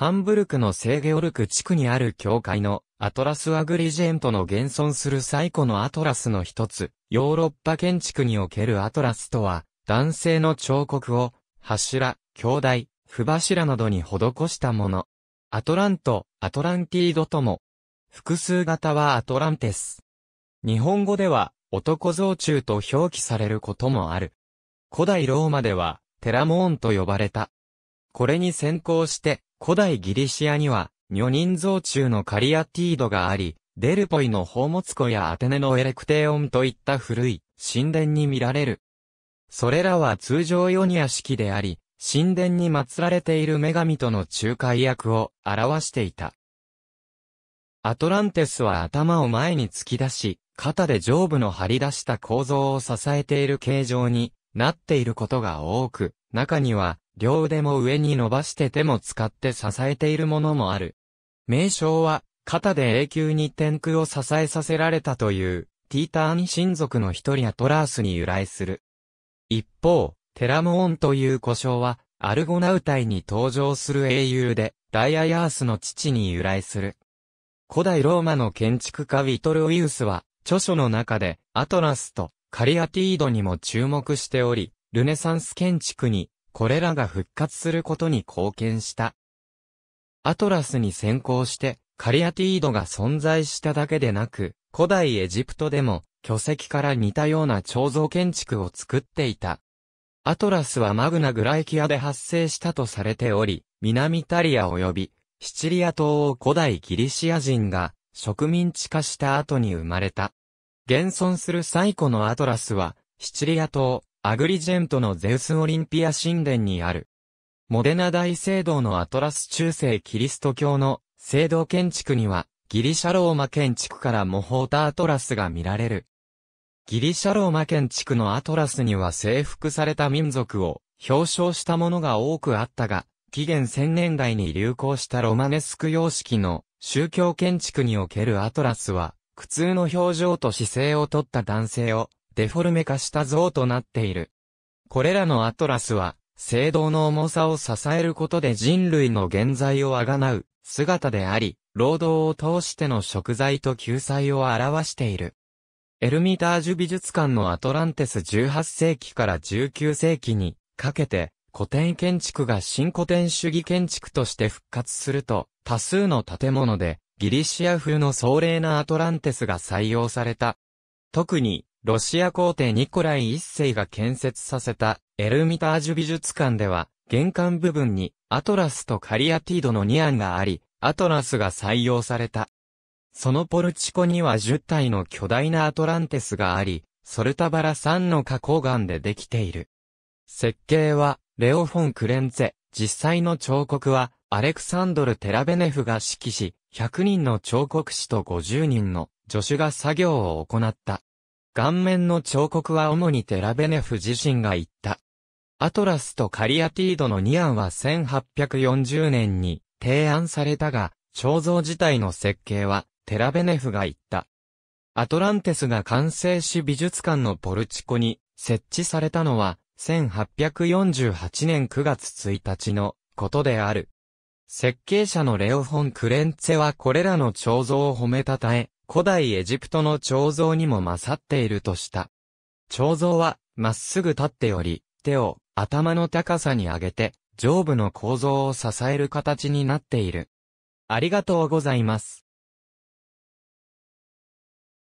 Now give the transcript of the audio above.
ハンブルクの聖ゲオルク地区にある教会のアトラス・アグリジェントの現存する最古のアトラスの一つ、ヨーロッパ建築におけるアトラスとは、男性の彫刻を、柱、兄弟、不柱などに施したもの。アトラント、アトランティードとも。複数型はアトランテス。日本語では、男像中と表記されることもある。古代ローマでは、テラモーンと呼ばれた。これに先行して、古代ギリシアには、女人像中のカリアティードがあり、デルポイの宝物庫やアテネのエレクテオンといった古い神殿に見られる。それらは通常ヨニア式であり、神殿に祀られている女神との仲介役を表していた。アトランテスは頭を前に突き出し、肩で上部の張り出した構造を支えている形状になっていることが多く、中には両腕も上に伸ばして手も使って支えているものもある。名称は、肩で永久に天空を支えさせられたという、ティーターン親族の一人アトラースに由来する。一方、テラモーンという故障は、アルゴナウ隊に登場する英雄で、ダイアヤースの父に由来する。古代ローマの建築家ウィトル・ウィウスは、著書の中で、アトラスとカリアティードにも注目しており、ルネサンス建築にこれらが復活することに貢献した。アトラスに先行して、カリアティードが存在しただけでなく、古代エジプトでも、巨石から似たような彫像建築を作っていた。アトラスはマグナ・グライキアで発生したとされており、南イタリア及び、シチリア島を古代ギリシア人が植民地化した後に生まれた。現存する最古のアトラスは、シチリア島、アグリジェントのゼウスオリンピア神殿にある。モデナ大聖堂のアトラス中世キリスト教の聖堂建築には、ギリシャローマ建築から模倣タアトラスが見られる。ギリシャローマ建築のアトラスには征服された民族を表彰したものが多くあったが、紀元1000年代に流行したロマネスク様式の宗教建築におけるアトラスは、苦痛の表情と姿勢をとった男性をデフォルメ化した像となっている。これらのアトラスは、聖堂の重さを支えることで人類の現在をあがなう姿であり、労働を通しての食材と救済を表している。エルミタージュ美術館のアトランテス18世紀から19世紀にかけて古典建築が新古典主義建築として復活すると多数の建物でギリシア風の壮麗なアトランテスが採用された。特にロシア皇帝ニコライ一世が建設させたエルミタージュ美術館では、玄関部分にアトラスとカリアティードの2案があり、アトラスが採用された。そのポルチコには10体の巨大なアトランテスがあり、ソルタバラ3の花崗岩でできている。設計は、レオフォン・クレンツェ、実際の彫刻は、アレクサンドル・テラベネフが指揮し、100人の彫刻師と50人の助手が作業を行った。顔面の彫刻は主にテラベネフ自身が言った。アトラスとカリアティードの2案は1840年に提案されたが、彫像自体の設計はテラベネフが言った。アトランテスが完成し美術館のポルチコに設置されたのは1848年9月1日のことである。設計者のレオフォン・クレンツェはこれらの彫像を褒めたたえ、古代エジプトの彫像にも勝っているとした。彫像は、まっすぐ立っており、手を頭の高さに上げて、上部の構造を支える形になっている。ありがとうございます。